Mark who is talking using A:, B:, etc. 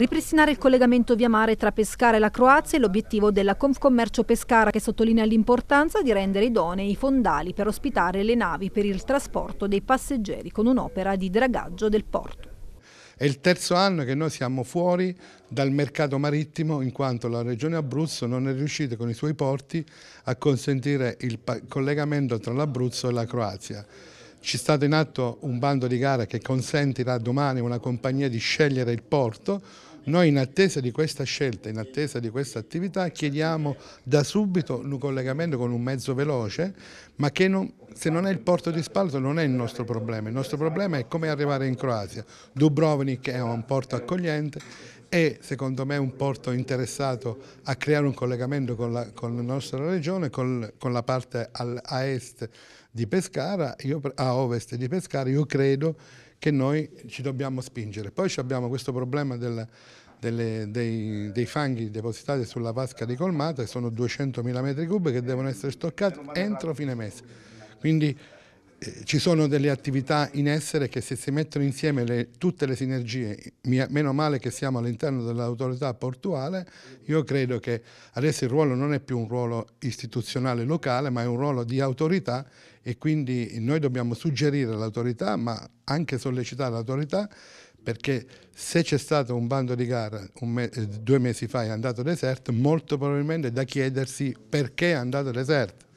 A: Ripristinare il collegamento via mare tra Pescara e la Croazia è l'obiettivo della Confcommercio Pescara che sottolinea l'importanza di rendere idonei i fondali per ospitare le navi per il trasporto dei passeggeri con un'opera di dragaggio del porto.
B: È il terzo anno che noi siamo fuori dal mercato marittimo in quanto la regione Abruzzo non è riuscita con i suoi porti a consentire il collegamento tra l'Abruzzo e la Croazia. Ci sta in atto un bando di gara che consentirà domani a una compagnia di scegliere il porto noi in attesa di questa scelta, in attesa di questa attività, chiediamo da subito un collegamento con un mezzo veloce, ma che non, se non è il porto di Spalto non è il nostro problema. Il nostro problema è come arrivare in Croazia. Dubrovnik è un porto accogliente è secondo me un porto interessato a creare un collegamento con la, con la nostra regione, con, con la parte al, a est di Pescara, io, a ovest di Pescara, io credo che noi ci dobbiamo spingere. Poi abbiamo questo problema del, delle, dei, dei, fanghi depositati sulla vasca di colmata, che sono 200.000 metri cubi che devono essere stoccati entro fine mese. Quindi eh, ci sono delle attività in essere che se si mettono insieme le, tutte le sinergie, meno male che siamo all'interno dell'autorità portuale, io credo che adesso il ruolo non è più un ruolo istituzionale locale, ma è un ruolo di autorità e quindi noi dobbiamo suggerire all'autorità, ma anche sollecitare l'autorità perché se c'è stato un bando di gara me eh, due mesi fa e è andato deserto, molto probabilmente è da chiedersi perché è andato deserto